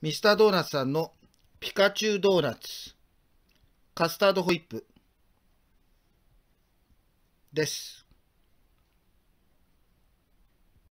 ミスタードーナツさんのピカチュウドーナツ、カスタードホイップです。